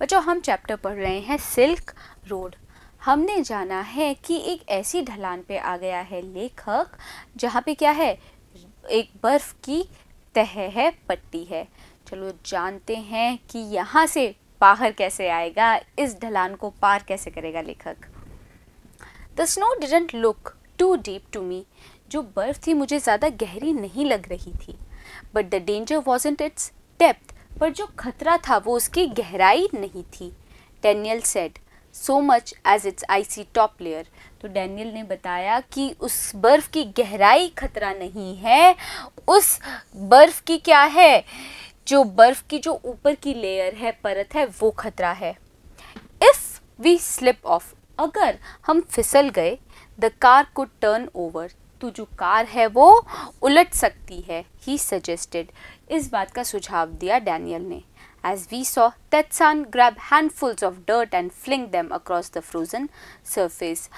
बच्चों हम चैप्टर पढ़ रहे हैं सिल्क रोड हमने जाना है कि एक ऐसी ढलान पे आ गया है लेखक जहाँ पे क्या है एक बर्फ़ की तह है पट्टी है चलो जानते हैं कि यहाँ से बाहर कैसे आएगा इस ढलान को पार कैसे करेगा लेखक the snow didn't look too deep to me जो बर्फ़ थी मुझे ज़्यादा गहरी नहीं लग रही थी but the danger wasn't its depth पर जो खतरा था वो उसकी गहराई नहीं थी Daniel said so much as its icy top layer तो डैनियल ने बताया कि उस बर्फ़ की गहराई खतरा नहीं है उस बर्फ़ की क्या है जो बर्फ़ की जो ऊपर की लेयर है परत है वो खतरा है इफ़ वी स्लिप ऑफ अगर हम फिसल गए the car could turn over तो जो कार है वो उलट सकती है ही सजेस्टेड इस बात का सुझाव दिया डैनियल ने as we saw Tetsan grab handfuls of dirt and fling them across the frozen surface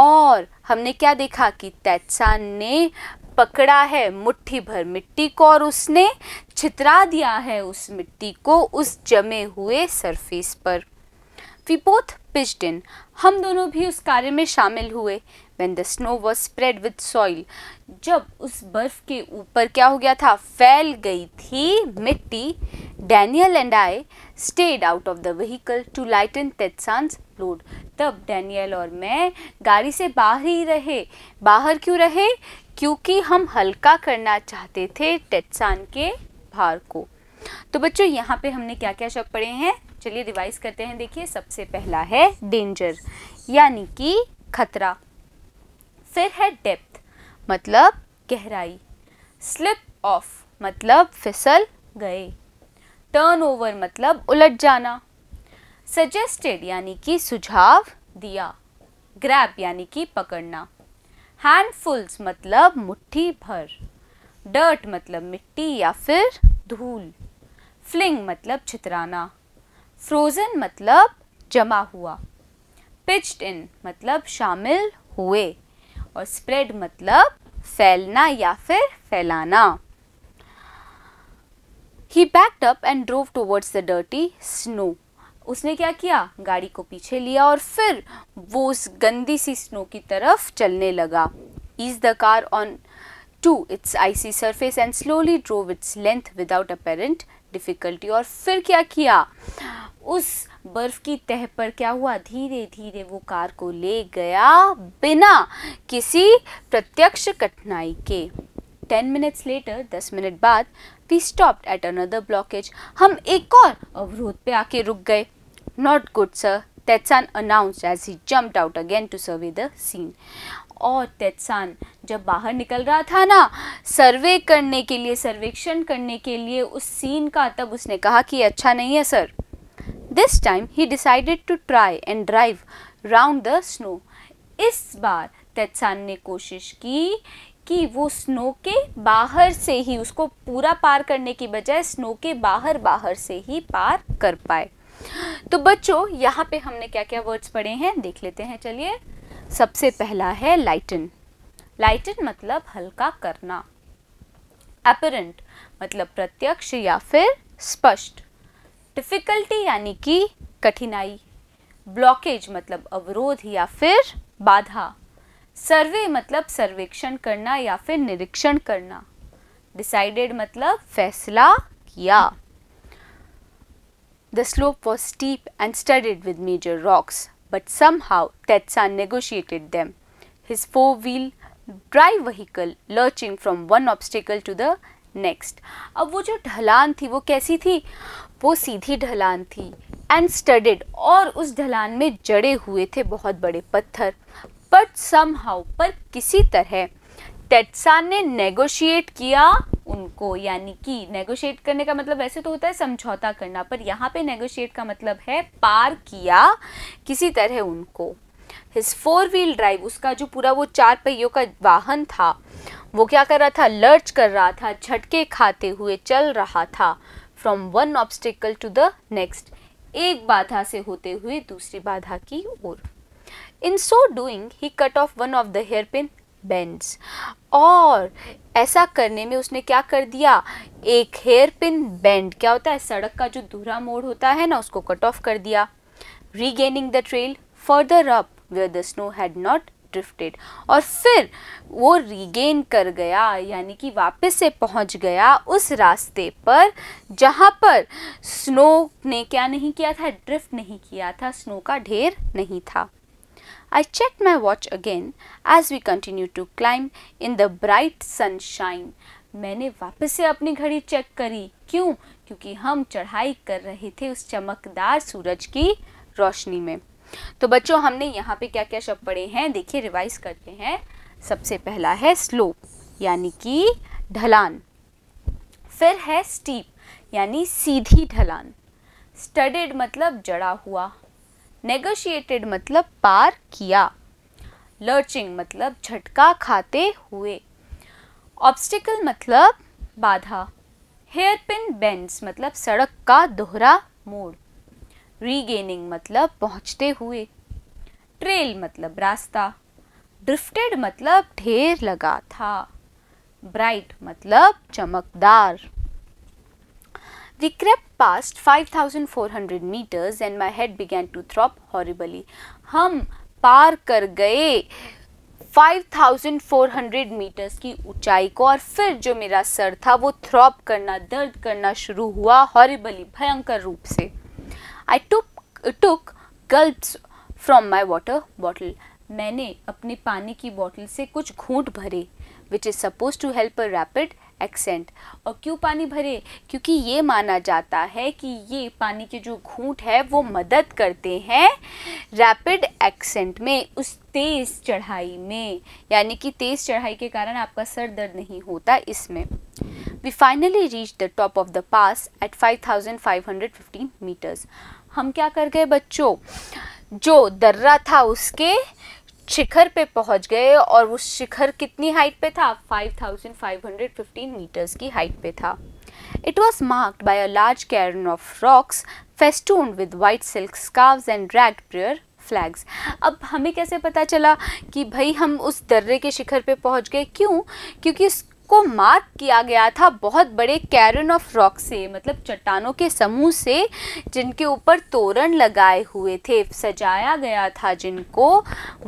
और हमने क्या देखा कि Tetsan ने पकड़ा है मुट्ठी भर मिट्टी को और उसने छितरा दिया है उस मिट्टी को उस जमे हुए सरफेस पर विपोथ पिजडिन हम दोनों भी उस कार्य में शामिल हुए when the snow was spread with soil जब उस बर्फ के ऊपर क्या हो गया था फैल गई थी मिट्टी Daniel and I stayed out of the vehicle to lighten Tetsan's load तब डैनियल और मैं गाड़ी से बाहर ही रहे बाहर क्यों रहे क्योंकि हम हल्का करना चाहते थे टेटसान के भार को तो बच्चों यहाँ पे हमने क्या क्या शब्द पढ़े हैं चलिए रिवाइज करते हैं देखिए सबसे पहला है डेंजर यानी कि खतरा फिर है डेप्थ मतलब गहराई स्लिप ऑफ मतलब फिसल गए टर्न ओवर मतलब उलट जाना सजेस्टेड यानी कि सुझाव दिया ग्रैप यानी कि पकड़ना हैंडफुल्स मतलब मुट्ठी भर डर्ट मतलब मिट्टी या फिर धूल फ्लिंग मतलब छितराना फ्रोज़न मतलब जमा हुआ पिच्ड इन मतलब शामिल हुए और स्प्रेड मतलब फैलना या फिर फैलाना ही backed up and drove towards the dirty snow उसने क्या किया गाड़ी को पीछे लिया और फिर वो उस गंदी सी स्नो की तरफ चलने लगा eased the car onto its icy surface and slowly drove its length without apparent difficulty और फिर क्या किया उस बर्फ़ की तह पर क्या हुआ धीरे धीरे वो कार को ले गया बिना किसी प्रत्यक्ष कठिनाई के टेन मिनट्स लेटर दस मिनट बाद we stop at another blockage हम एक और अवरोध पे आके रुक गए not good sir Tetsan announce as he jump out again to survey the scene और तेत्सान जब बाहर निकल रहा था ना सर्वे करने के लिए सर्वेक्षण करने के लिए उस सीन का तब उसने कहा कि अच्छा नहीं है sir this time he decided to try and drive round the snow इस बार तेत्सान ने कोशिश की कि वो स्नो के बाहर से ही उसको पूरा पार करने की बजाय स्नो के बाहर बाहर से ही पार कर पाए तो बच्चों यहाँ पे हमने क्या क्या वर्ड्स पढ़े हैं देख लेते हैं चलिए सबसे पहला है लाइटन लाइटन मतलब हल्का करना अपरेंट मतलब प्रत्यक्ष या फिर स्पष्ट डिफ़िकल्टी यानी कि कठिनाई ब्लॉकेज मतलब अवरोध या फिर बाधा सर्वे मतलब सर्वेक्षण करना या फिर निरीक्षण करना डिसाइडेड मतलब फैसला किया the slope was steep and studded with major rocks but somehow Tetsan negotiated them, his four-wheel drive vehicle lurching from one obstacle to the next. अब वो जो ढलान थी वो कैसी थी वो सीधी ढलान थी एंड स्टडेड और उस ढलान में जड़े हुए थे बहुत बड़े पत्थर बट समहाउ पर किसी तरह टेटसान ने नेगोशिएट किया उनको यानी कि नेगोशिएट करने का मतलब वैसे तो होता है समझौता करना पर यहाँ पे नेगोशिएट का मतलब है पार किया किसी तरह उनको हिज फोर व्हील ड्राइव उसका जो पूरा वो चार पहियों का वाहन था वो क्या कर रहा था लर्च कर रहा था झटके खाते हुए चल रहा था from one obstacle to the next एक बाधा से होते हुए दूसरी बाधा की ओर in so doing he cut off one of the hairpin bends और ऐसा करने में उसने क्या कर दिया एक हेयर पिन बेंड क्या होता है सड़क का जो दूरा मोड़ होता है ना उसको कट ऑफ कर दिया regaining the trail further up where the snow had not drifted और फिर वो रीगेन कर गया यानी कि वापस से पहुंच गया उस रास्ते पर जहाँ पर स्नो ने क्या नहीं किया था ड्रिफ्ट नहीं किया था स्नो का ढेर नहीं था I checked my watch again as we continued to climb in the bright sunshine. मैंने वापस से अपनी घड़ी चेक करी क्यों क्योंकि हम चढ़ाई कर रहे थे उस चमकदार सूरज की रोशनी में तो बच्चों हमने यहाँ पे क्या क्या शब्द पढ़े हैं देखिए रिवाइज करते हैं सबसे पहला है स्लोप यानी कि ढलान फिर है स्टीप यानी सीधी ढलान स्टडेड मतलब जड़ा हुआ नेगोशिएटेड मतलब पार किया लर्चिंग मतलब झटका खाते हुए ऑब्स्टिकल मतलब बाधा हेयर पिन बेंड्स मतलब सड़क का दोहरा मोड़ रीगेनिंग मतलब पहुंचते हुए ट्रेल मतलब रास्ता ड्रिफ्टेड मतलब ढेर लगा था ब्राइट मतलब चमकदार we crept passed 5400 meters and my head began to throb horribly. हम पार कर गए 5400 मीटर्स की ऊंचाई को और फिर जो मेरा सर था वो थ्रॉप करना दर्द करना शुरू हुआ हॉरिबली भयंकर रूप से I took took gulps from my water bottle मैंने अपने पानी की बॉटल से कुछ घूट भरे which is suppose to help a rapid ascent और क्यों पानी भरे क्योंकि ये माना जाता है कि ये पानी के जो घूट है वो मदद करते हैं रैपिड एक्सेंट में उस तेज़ चढ़ाई में यानी कि तेज़ चढ़ाई के कारण आपका सर दर्द नहीं होता इसमें we finally reach the top of the pass at five five thousand hundred fifteen meters हम क्या कर गए बच्चों जो दर्रा था उसके शिखर पे पहुंच गए और वो शिखर कितनी हाइट पे था 5,515 मीटर्स की हाइट पे था it was marked by a large cairn of rocks festoon with white silk scarf and red prayer flags अब हमें कैसे पता चला कि भाई हम उस दर्रे के शिखर पे पहुंच गए क्यों क्योंकि उस को मार्क किया गया था बहुत बड़े कैरन ऑफ रॉक से मतलब चट्टानों के समूह से जिनके ऊपर तोरण लगाए हुए थे सजाया गया था जिनको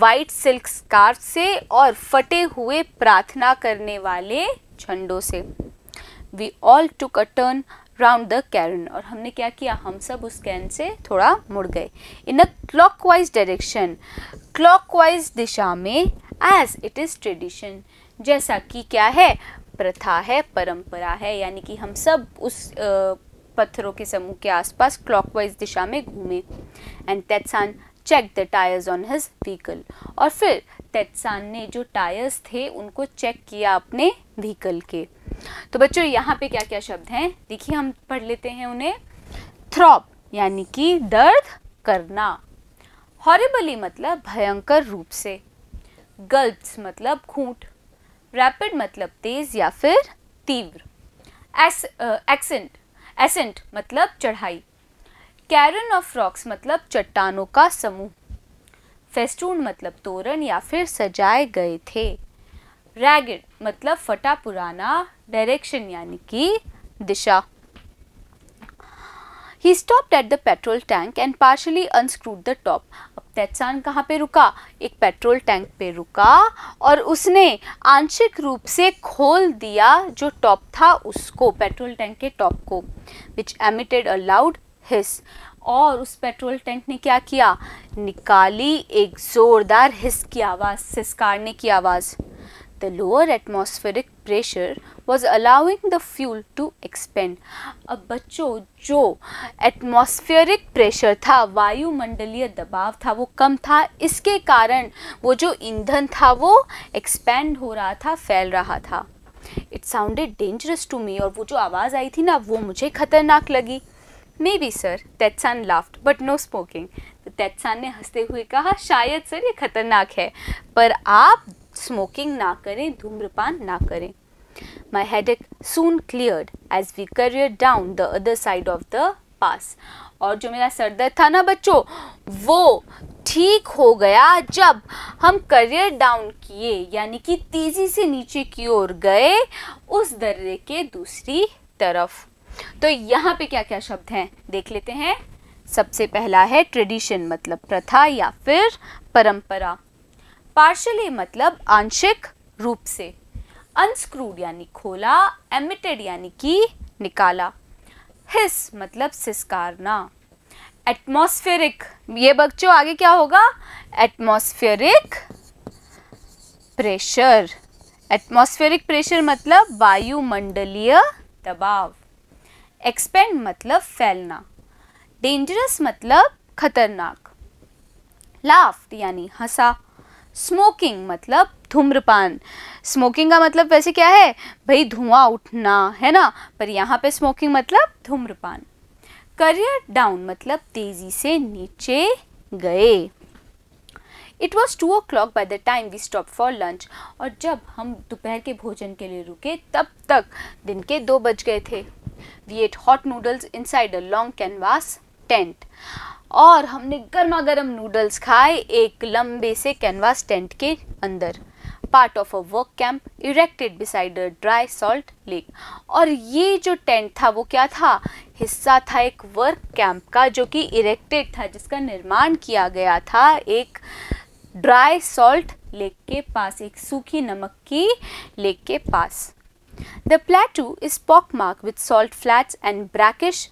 वाइट सिल्क स्कार्फ से और फटे हुए प्रार्थना करने वाले झंडों से we all took a turn round the cairn और हमने क्या किया हम सब उस कैन से थोड़ा मुड़ गए in a clockwise direction clockwise दिशा में एज इट इज़ ट्रेडिशन जैसा कि क्या है प्रथा है परंपरा है यानी कि हम सब उस पत्थरों के समूह के आसपास क्लॉकवाइज दिशा में घूमे and Tetsan check the tyres on his vehicle और फिर तेत्सान ने जो टायर्स थे उनको चेक किया अपने व्हीकल के तो बच्चों यहाँ पे क्या क्या शब्द हैं देखिए हम पढ़ लेते हैं उन्हें थ्रॉप यानी कि दर्द करना हॉरेबली मतलब भयंकर रूप से गल्प्स मतलब घूट रैपिड मतलब तेज या फिर तीव्र एक्सेंट एसेंट मतलब चढ़ाई कैरन ऑफ रॉक्स मतलब चट्टानों का समूह फेस्टून मतलब तोरण या फिर सजाए गए थे रैगेड मतलब फटा पुराना डायरेक्शन यानी कि दिशा ही stopped at the petrol tank and partially unscrewed the top Tetsan कहाँ पे रुका एक पेट्रोल टैंक पे रुका और उसने आंशिक रूप से खोल दिया जो टॉप था उसको पेट्रोल टैंक के टॉप को विच एमिटेड अ लाउड हिस और उस पेट्रोल टैंक ने क्या किया निकाली एक ज़ोरदार हिस की आवाज़ सिस्कारने की आवाज़ the lower atmospheric pressure was allowing the fuel to expand अब बच्चों जो एटमोसफियरिक प्रेशर था वायुमंडलीय दबाव था वो कम था इसके कारण वो जो ईंधन था वो एक्सपेंड हो रहा था फैल रहा था it sounded dangerous to me और वो जो आवाज़ आई थी ना वो मुझे खतरनाक लगी maybe sir Tetsan laughed but no smoking तो ने हंसते हुए कहा शायद सर ये खतरनाक है पर आप स्मोकिंग ना करें धूम्रपान ना करें My headache soon cleared as we careered down the other side of the pass. और जो मेरा सर दर्द था ना बच्चों वो ठीक हो गया जब हम करियर डाउन किए यानी कि तेज़ी से नीचे की ओर गए उस दर्रे के दूसरी तरफ तो यहाँ पे क्या क्या शब्द हैं देख लेते हैं सबसे पहला है ट्रेडिशन मतलब प्रथा या फिर परंपरा पार्शली मतलब आंशिक रूप से अनस्क्रूड यानी खोला एमिटेड यानी कि निकाला हिस मतलब सिस्कारना एटमॉस्फेरिक ये बच्चों आगे क्या होगा एटमॉस्फेरिक प्रेशर एटमॉस्फेरिक प्रेशर मतलब वायुमंडलीय दबाव एक्सपेंड मतलब फैलना डेंजरस मतलब खतरनाक लाफ्ट यानी हंसा स्मोकिंग मतलब धूम्रपान स्मोकिंग का मतलब वैसे क्या है भाई धुआं उठना है ना पर यहाँ पे स्मोकिंग मतलब धूम्रपान करियर डाउन मतलब तेजी से नीचे गए it was two o'clock by the time we stop for lunch और जब हम दोपहर के भोजन के लिए रुके तब तक दिन के दो बज गए थे we ate hot noodles inside a long canvas tent और हमने गर्मा गर्म नूडल्स खाए एक लंबे से कैनवास टेंट के अंदर part of a work camp erected beside a dry salt lake और ये जो टेंट था वो क्या था हिस्सा था एक वर्क कैंप का जो कि इरेक्टेड था जिसका निर्माण किया गया था एक ड्राई सॉल्ट लेक के पास एक सूखी नमक की लेक के पास the plateau is pock mark with salt flat and brackish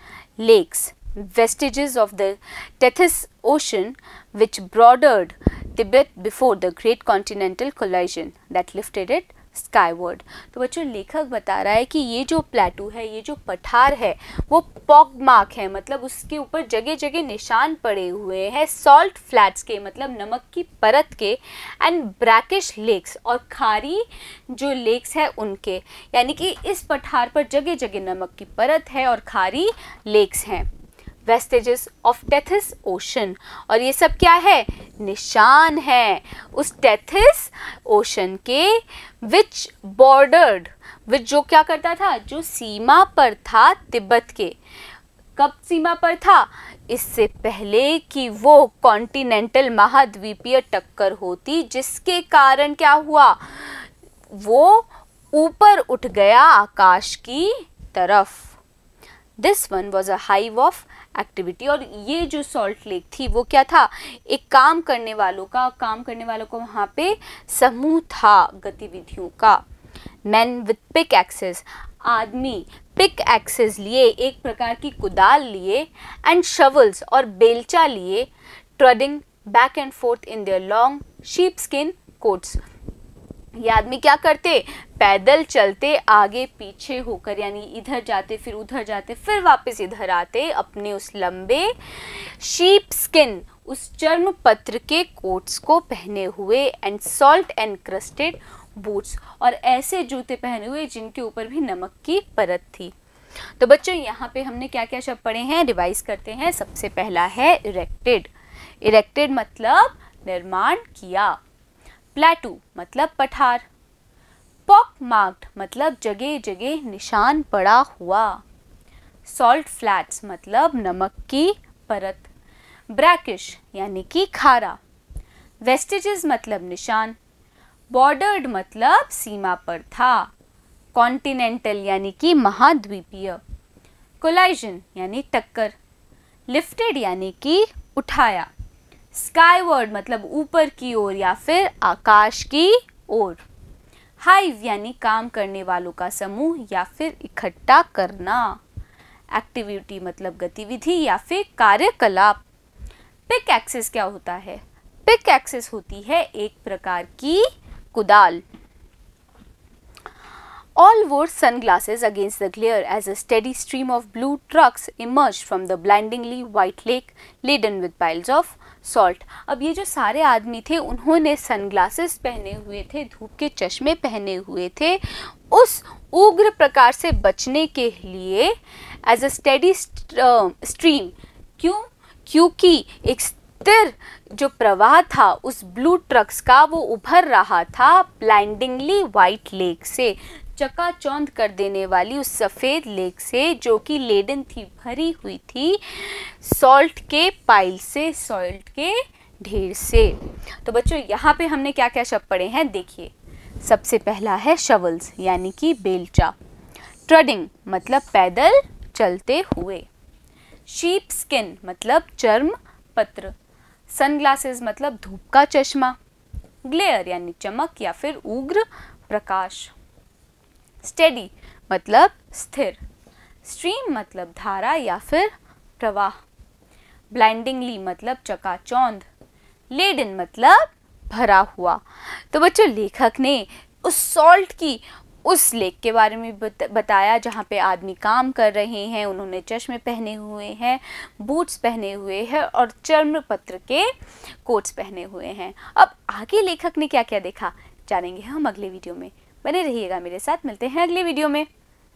lakes vestiges of the Tethys ocean which bordered Tibet before the great continental collision that lifted it skyward तो बच्चों लेखक बता रहा है कि ये जो प्लेटू है ये जो पठार है वो पॉक मार्क है मतलब उसके ऊपर जगह जगह निशान पड़े हुए हैं सॉल्ट फ्लैट्स के मतलब नमक की परत के एंड ब्रैकिश लेक्स और खारी जो लेक्स है उनके यानी कि इस पठार पर जगह जगह नमक की परत है और खारी लेक्स हैं वेस्टेजेस ऑफ टेथिस ओशन और ये सब क्या है निशान है उस टेथिस ओशन के विच बॉर्डर्ड विच जो क्या करता था जो सीमा पर था तिब्बत के कब सीमा पर था इससे पहले कि वो कॉन्टिनेंटल महाद्वीपीय टक्कर होती जिसके कारण क्या हुआ वो ऊपर उठ गया आकाश की तरफ this one was a hive of activity और ये जो सॉल्ट लेक थी वो क्या था एक काम करने वालों का काम करने वालों का वहाँ पे समूह था गतिविधियों का मैन विथ पिक एक्सेस आदमी पिक एक्सेस लिए एक प्रकार की कुदाल लिए एंड शवल्स और बेलचा लिए trudging back and forth in their long sheepskin coats ये आदमी क्या करते पैदल चलते आगे पीछे होकर यानी इधर जाते फिर उधर जाते फिर वापस इधर आते अपने उस लंबे शीप स्किन उस चर्म पत्र के कोट्स को पहने हुए and salt and crusted boots और ऐसे जूते पहने हुए जिनके ऊपर भी नमक की परत थी तो बच्चों यहाँ पे हमने क्या क्या शब्द पढ़े हैं रिवाइज करते हैं सबसे पहला है इरेक्टेड इरेक्टेड मतलब निर्माण किया प्लेटू मतलब पठार पॉक मार्क्ड मतलब जगह जगह निशान पड़ा हुआ सॉल्ट फ्लैट्स मतलब नमक की परत ब्रैकिश यानी कि खारा वेस्टिजेस मतलब निशान बॉर्डर्ड मतलब सीमा पर था कॉन्टिनेंटल यानी कि महाद्वीपीय कोलाइजन यानी टक्कर लिफ्टेड यानी कि उठाया स्काईवर्ड मतलब ऊपर की ओर या फिर आकाश की ओर हाइव यानी काम करने वालों का समूह या फिर इकट्ठा करना एक्टिविटी मतलब गतिविधि या फिर कार्यकलाप पिक एक्सेस क्या होता है पिक एक्सेस होती है एक प्रकार की कुदाल all wore sunglasses against the glare as a steady stream of blue trucks emerge from the blindingly white lake laden with piles of salt अब ये जो सारे आदमी थे उन्होंने सनग्लासेस पहने हुए थे धूप के चश्मे पहने हुए थे उस उग्र प्रकार से बचने के लिए एज अ स्टडी स्ट्रीम क्यों क्योंकि एक स्थिर जो प्रवाह था उस ब्लू ट्रक्स का वो उभर रहा था ब्लाइंडिंगली वाइट लेक से चकाचौंध कर देने वाली उस सफ़ेद लेक से जो कि लेडन थी भरी हुई थी सॉल्ट के पाइल से सॉल्ट के ढेर से तो बच्चों यहाँ पे हमने क्या क्या शब्द पढ़े हैं देखिए सबसे पहला है शवल्स यानी कि बेलचा ट्रडिंग मतलब पैदल चलते हुए शीप स्किन मतलब चर्म पत्र सनग्लासेस मतलब धूप का चश्मा ग्लेयर यानी चमक या फिर उग्र प्रकाश स्टेडी मतलब स्थिर स्ट्रीम मतलब धारा या फिर प्रवाह ब्लाइंडिंगली मतलब चकाचौंध लेडन मतलब भरा हुआ तो बच्चों लेखक ने उस सॉल्ट की उस लेक के बारे में बताया जहाँ पे आदमी काम कर रहे हैं उन्होंने चश्मे पहने हुए हैं बूट्स पहने हुए हैं और चर्म पत्र के कोट्स पहने हुए हैं अब आगे लेखक ने क्या क्या देखा जानेंगे हम अगले वीडियो में बने रहिएगा मेरे साथ मिलते हैं अगले वीडियो में